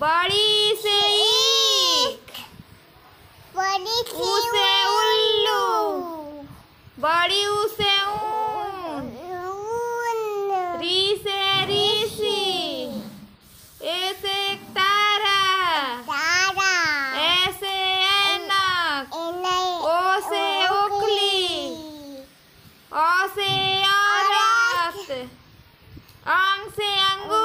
बड़ी से ईख बड़ी उसे उल्लू बड़ी उसे ऊन री से ऋषि ऐसे एक तारा तारा ऐसे ऐनक ओ से ओखली ओ से औरत आंग से अंगूर